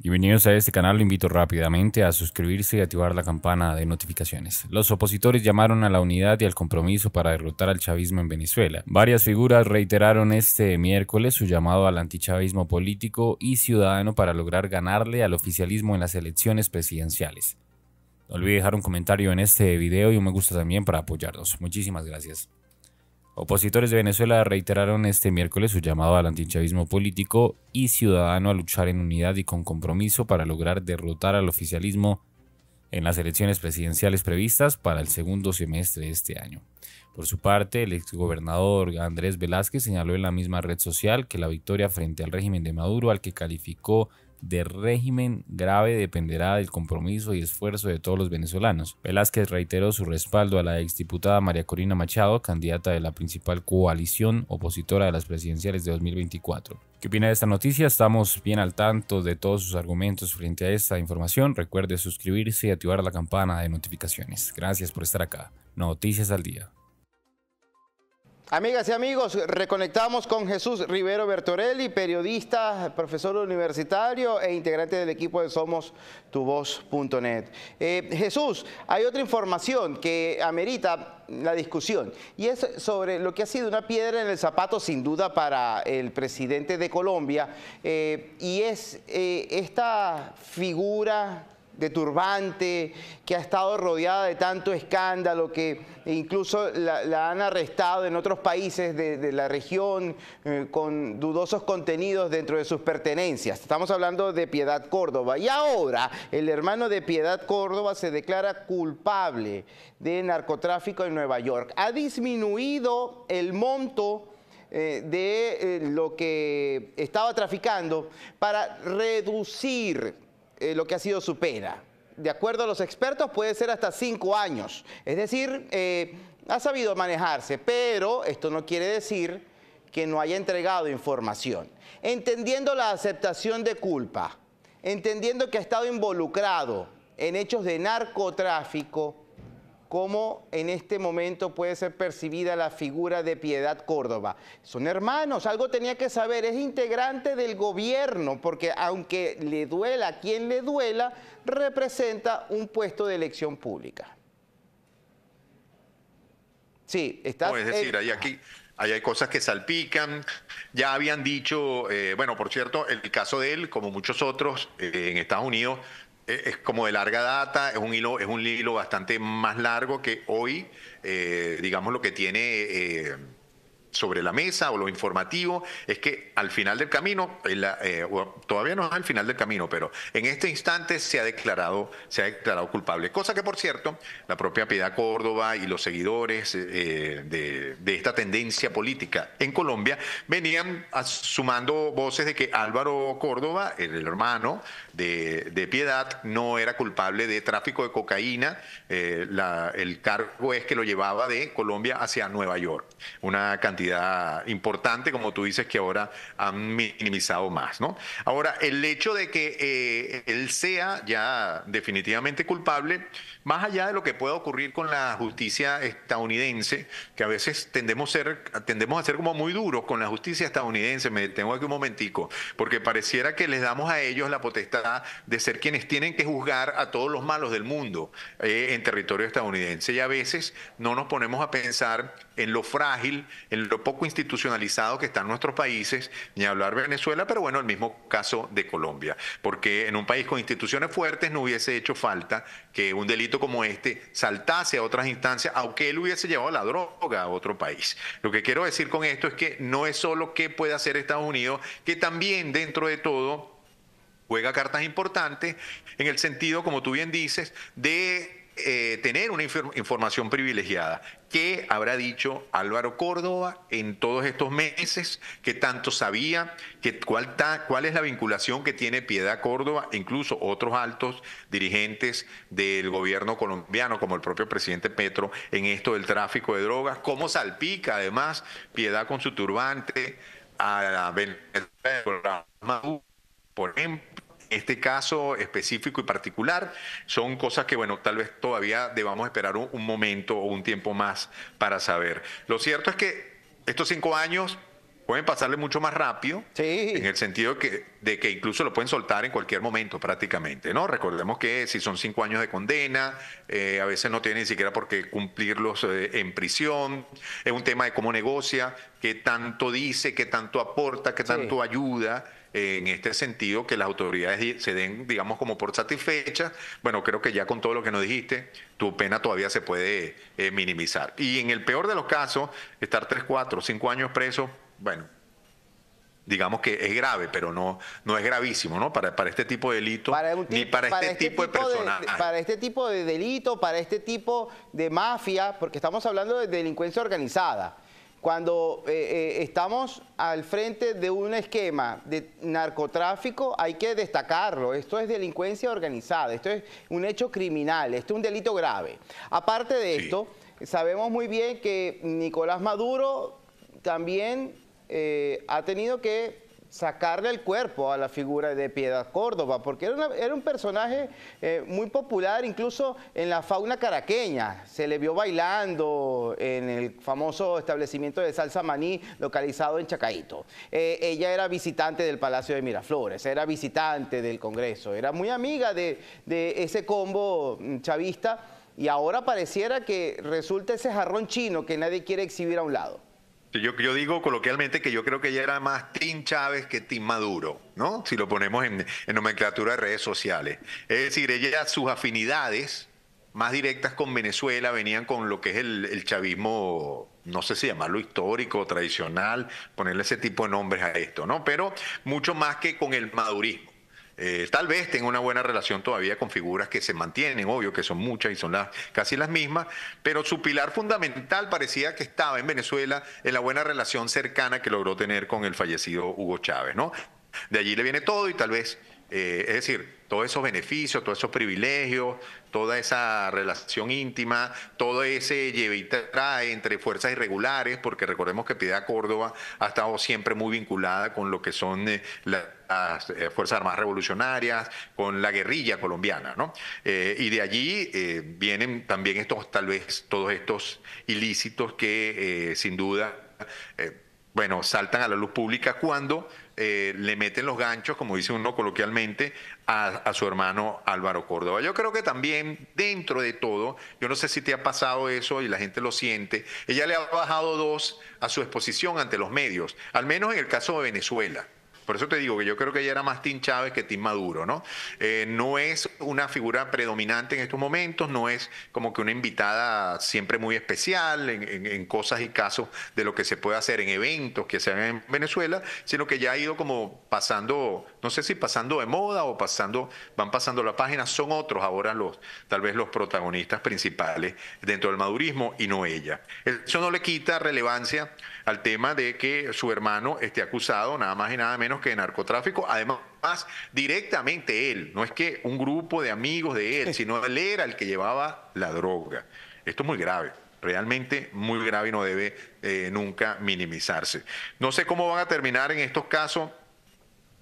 Bienvenidos a este canal, lo invito rápidamente a suscribirse y activar la campana de notificaciones. Los opositores llamaron a la unidad y al compromiso para derrotar al chavismo en Venezuela. Varias figuras reiteraron este miércoles su llamado al antichavismo político y ciudadano para lograr ganarle al oficialismo en las elecciones presidenciales. No olvide dejar un comentario en este video y un me gusta también para apoyarnos. Muchísimas gracias. Opositores de Venezuela reiteraron este miércoles su llamado al antichavismo político y ciudadano a luchar en unidad y con compromiso para lograr derrotar al oficialismo en las elecciones presidenciales previstas para el segundo semestre de este año. Por su parte, el exgobernador Andrés Velázquez señaló en la misma red social que la victoria frente al régimen de Maduro, al que calificó de régimen grave dependerá del compromiso y esfuerzo de todos los venezolanos. Velázquez reiteró su respaldo a la exdiputada María Corina Machado, candidata de la principal coalición opositora de las presidenciales de 2024. ¿Qué opina de esta noticia? Estamos bien al tanto de todos sus argumentos frente a esta información. Recuerde suscribirse y activar la campana de notificaciones. Gracias por estar acá. Noticias al día. Amigas y amigos, reconectamos con Jesús Rivero Bertorelli, periodista, profesor universitario e integrante del equipo de SomosTuVoz.net. Eh, Jesús, hay otra información que amerita la discusión y es sobre lo que ha sido una piedra en el zapato sin duda para el presidente de Colombia eh, y es eh, esta figura de turbante, que ha estado rodeada de tanto escándalo, que incluso la, han arrestado en otros países de, la región eh, con dudosos contenidos dentro de sus pertenencias. Estamos hablando de Piedad Córdoba. Y ahora el hermano de Piedad Córdoba se declara culpable de narcotráfico en Nueva York. Ha disminuido el monto eh, de eh, lo que estaba traficando para reducir eh, lo que ha sido supera. De acuerdo a los expertos, puede ser hasta cinco años. Es decir, eh, ha sabido manejarse, pero esto no quiere decir que no haya entregado información. Entendiendo la aceptación de culpa, entendiendo que ha estado involucrado en hechos de narcotráfico, cómo en este momento puede ser percibida la figura de Piedad Córdoba. Son hermanos, algo tenía que saber, es integrante del gobierno, porque aunque le duela quien le duela, representa un puesto de elección pública. Sí, está... es decir, hay aquí... Ahí hay cosas que salpican. Ya habían dicho, eh, bueno, por cierto, el caso de él, como muchos otros eh, en Estados Unidos, eh, es como de larga data, es un hilo, es un hilo bastante más largo que hoy, eh, digamos, lo que tiene eh, sobre la mesa o lo informativo es que al final del camino, eh, todavía no es al final del camino, pero en este instante se ha declarado, se ha declarado culpable. Cosa que, por cierto, la propia Piedad Córdoba y los seguidores eh, de, esta tendencia política en Colombia venían sumando voces de que Álvaro Córdoba, el, hermano de, Piedad, no era culpable de tráfico de cocaína. Eh, el cargo es que lo llevaba de Colombia hacia Nueva York. Una cantidad importante, como tú dices, que ahora han minimizado más, ¿no? Ahora, el hecho de que eh, él sea ya definitivamente culpable, más allá de lo que pueda ocurrir con la justicia estadounidense, que a veces tendemos, ser, a ser como muy duros con la justicia estadounidense, me detengo aquí un momentico, porque pareciera que les damos a ellos la potestad de ser quienes tienen que juzgar a todos los malos del mundo eh, en territorio estadounidense y a veces no nos ponemos a pensar en lo frágil, en lo poco institucionalizado que están nuestros países, ni hablar Venezuela, pero bueno, el mismo caso de Colombia, porque en un país con instituciones fuertes no hubiese hecho falta que un delito como este saltase a otras instancias, aunque él hubiese llevado la droga a otro país. Lo que quiero decir con esto es que no es solo qué puede hacer Estados Unidos, que también dentro de todo juega cartas importantes en el sentido, como tú bien dices, de eh, tener una información privilegiada. ¿Qué habrá dicho Álvaro Córdoba en todos estos meses? ¿Qué tanto sabía? cuál, ¿Cuál es la vinculación que tiene Piedad Córdoba? Incluso otros altos dirigentes del gobierno colombiano, como el propio presidente Petro, en esto del tráfico de drogas. ¿Cómo salpica además Piedad con su turbante a la por ejemplo? este caso específico y particular son cosas que, bueno, tal vez todavía debamos esperar un, momento o un tiempo más para saber. Lo cierto es que estos cinco años pueden pasarle mucho más rápido, en el sentido de que incluso lo pueden soltar en cualquier momento prácticamente, ¿no? Recordemos que si son cinco años de condena, eh, a veces no tienen ni siquiera por qué cumplirlos eh, en prisión, es un tema de cómo negocia, qué tanto dice, qué tanto aporta, qué tanto ayuda eh, en este sentido que las autoridades se den, digamos, como por satisfecha. Bueno, creo que ya con todo lo que nos dijiste, tu pena todavía se puede minimizar. Y en el peor de los casos, estar tres, cuatro, cinco años preso bueno, digamos que es grave, pero no, no es gravísimo, ¿no? Para, para este tipo de delito, para ni para, este, este, tipo, de personal. para este tipo de delito, para este tipo de mafia, porque estamos hablando de delincuencia organizada. Cuando eh, eh, estamos al frente de un esquema de narcotráfico, hay que destacarlo. Esto es delincuencia organizada, esto es un hecho criminal, esto es un delito grave. Aparte de esto, sabemos muy bien que Nicolás Maduro también eh, ha tenido que sacarle el cuerpo a la figura de Piedad Córdoba, porque era, un personaje eh, muy popular incluso en la fauna caraqueña. Se le vio bailando en el famoso establecimiento de salsa maní localizado en Chacaito. Eh, ella era visitante del Palacio de Miraflores, era visitante del Congreso, era muy amiga de ese combo mm, chavista y ahora pareciera que resulta ese jarrón chino que nadie quiere exhibir a un lado. Yo, yo, digo coloquialmente que yo creo que ella era más Tim Chávez que Tim Maduro, ¿no? Si lo ponemos en, nomenclatura de redes sociales. Es decir, ella, sus afinidades más directas con Venezuela venían con lo que es el, el chavismo, no sé si llamarlo histórico, tradicional, ponerle ese tipo de nombres a esto, ¿no? Pero mucho más que con el madurismo. Eh, tal vez tenga una buena relación todavía con figuras que se mantienen, obvio que son muchas y son las, casi las mismas, pero su pilar fundamental parecía que estaba en Venezuela en la buena relación cercana que logró tener con el fallecido Hugo Chávez, ¿no? De allí le viene todo y tal vez eh, es decir, todos esos beneficios, todos esos privilegios, toda esa relación íntima, todo ese lleve trae entre fuerzas irregulares, porque recordemos que Piedad Córdoba ha estado siempre muy vinculada con lo que son eh, las eh, Fuerzas Armadas Revolucionarias, con la guerrilla colombiana, ¿no? y de allí vienen también estos, tal vez, todos estos ilícitos que sin duda, bueno, saltan a la luz pública cuando eh, le meten los ganchos, como dice uno coloquialmente, a, a, su hermano Álvaro Córdoba. Yo creo que también dentro de todo, yo no sé si te ha pasado eso y la gente lo siente, ella le ha bajado dos a su exposición ante los medios, al menos en el caso de Venezuela. Por eso te digo que yo creo que ella era más Tim Chávez que Tim Maduro, ¿no? Eh, no es una figura predominante en estos momentos, no es como que una invitada siempre muy especial en, cosas y casos de lo que se puede hacer en eventos que se hagan en Venezuela, sino que ya ha ido como pasando, no sé si pasando de moda o pasando, van pasando la página, son otros ahora los, tal vez los protagonistas principales dentro del madurismo y no ella. Eso no le quita relevancia al tema de que su hermano esté acusado nada más y nada menos que de narcotráfico, además directamente él, no es que un grupo de amigos de él, sino él era el que llevaba la droga. Esto es muy grave realmente muy grave y no debe eh, nunca minimizarse. No sé cómo van a terminar en estos casos.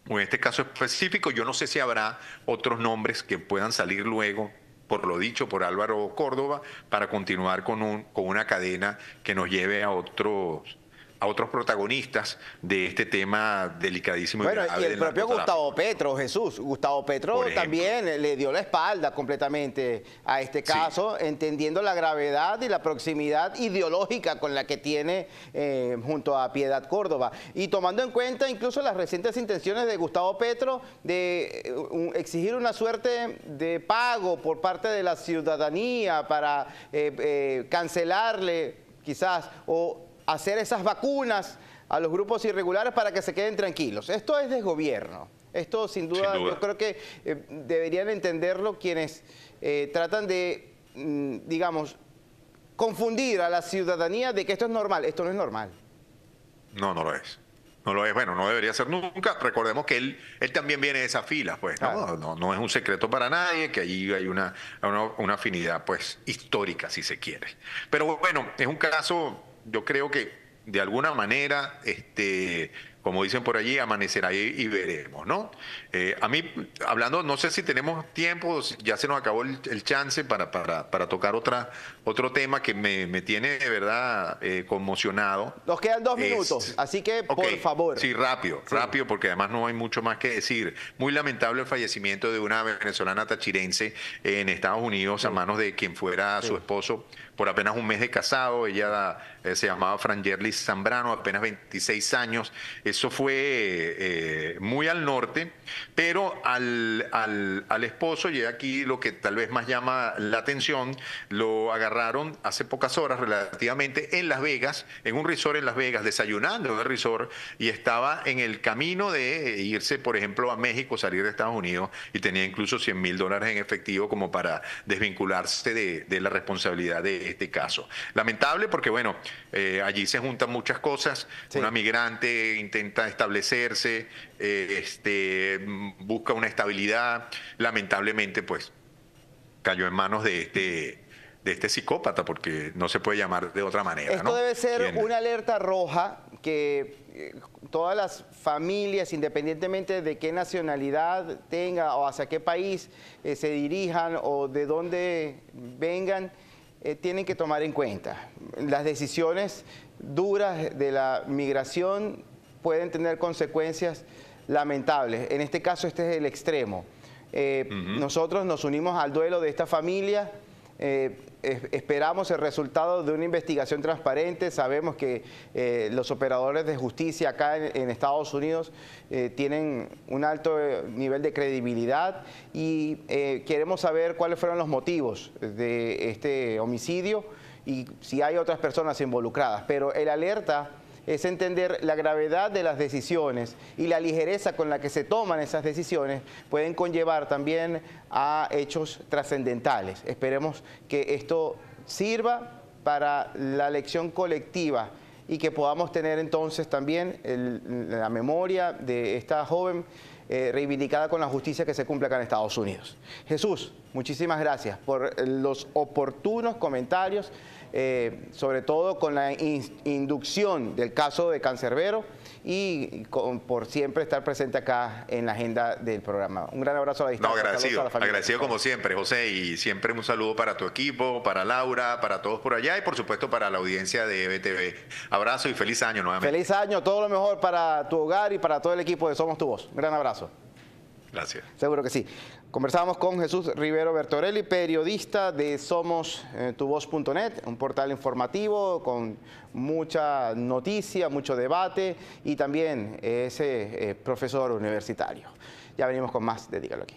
O en este caso específico, yo no sé si habrá otros nombres que puedan salir luego, por lo dicho por Álvaro Córdoba, para continuar con, un, con una cadena que nos lleve a otros a otros protagonistas de este tema delicadísimo. Y bueno, y el propio Gustavo Petro, Jesús, Gustavo Petro también le dio la espalda completamente a este caso, entendiendo la gravedad y la proximidad ideológica con la que tiene eh, junto a Piedad Córdoba. Y tomando en cuenta incluso las recientes intenciones de Gustavo Petro de eh, exigir una suerte de pago por parte de la ciudadanía para eh, cancelarle quizás o hacer esas vacunas a los grupos irregulares para que se queden tranquilos. Esto es desgobierno. Esto sin duda, yo creo que eh, deberían entenderlo quienes eh, tratan de, mm, digamos, confundir a la ciudadanía de que esto es normal. Esto no es normal. No, no lo es. No lo es, bueno, no debería ser nunca. Recordemos que él, él también viene de esas filas, pues, ¿no? No, es un secreto para nadie, que allí hay una, una, una afinidad, pues, histórica, si se quiere. Pero bueno, es un caso yo creo que de alguna manera este, como dicen por allí, amanecerá y, veremos, ¿no? Eh, a mí, hablando, no sé si tenemos tiempo, ya se nos acabó el, chance para, para, tocar otra, otro tema que me, tiene de verdad eh, conmocionado. Nos quedan dos minutos, así que por favor. Sí, rápido, rápido, porque además no hay mucho más que decir. Muy lamentable el fallecimiento de una venezolana tachirense en Estados Unidos a manos de quien fuera su esposo por apenas un mes de casado. Ella eh, se llamaba Frangerlis Zambrano, apenas 26 años. Eso fue eh, muy al norte, pero al, al, al, esposo, y aquí lo que tal vez más llama la atención, lo agarraron hace pocas horas relativamente en Las Vegas, en un resort en Las Vegas, desayunando en el resort, y estaba en el camino de irse, por ejemplo, a México, salir de Estados Unidos, y tenía incluso 100 mil dólares en efectivo como para desvincularse de, de, la responsabilidad de este caso. Lamentable porque, bueno, eh, allí se juntan muchas cosas, una migrante establecerse, eh, este, busca una estabilidad. Lamentablemente, pues, cayó en manos de este, de este psicópata, porque no se puede llamar de otra manera. Esto debe ser una alerta roja que eh, todas las familias, independientemente de qué nacionalidad tenga o hacia qué país eh, se dirijan o de dónde vengan, tienen que tomar en cuenta. Las decisiones duras de la migración pueden tener consecuencias lamentables. En este caso este es el extremo. Eh, nosotros nos unimos al duelo de esta familia. Eh, esperamos el resultado de una investigación transparente. Sabemos que eh, los operadores de justicia acá en, Estados Unidos tienen un alto nivel de credibilidad y queremos saber cuáles fueron los motivos de este homicidio y si hay otras personas involucradas. Pero el alerta es entender la gravedad de las decisiones y la ligereza con la que se toman esas decisiones pueden conllevar también a hechos trascendentales. Esperemos que esto sirva para la lección colectiva y que podamos tener entonces también la memoria de esta joven eh, reivindicada con la justicia que se cumple acá en Estados Unidos. Jesús, muchísimas gracias por los oportunos comentarios. Eh, sobre todo con la inducción del caso de Cancerbero y por siempre estar presente acá en la agenda del programa. Un gran abrazo a la distancia. No, agradecido, agradecido como siempre, José, y siempre un saludo para tu equipo, para Laura, para todos por allá y por supuesto para la audiencia de e BTV Abrazo y feliz año nuevamente. Feliz año, todo lo mejor para tu hogar y para todo el equipo de Somos Tu Voz. Un gran abrazo. Gracias. Seguro que sí. Conversamos con Jesús Rivero Bertorelli, periodista de SomosTuVoz.net, eh, un portal informativo con mucha noticia, mucho debate y también ese eh, profesor universitario. Ya venimos con más de aquí.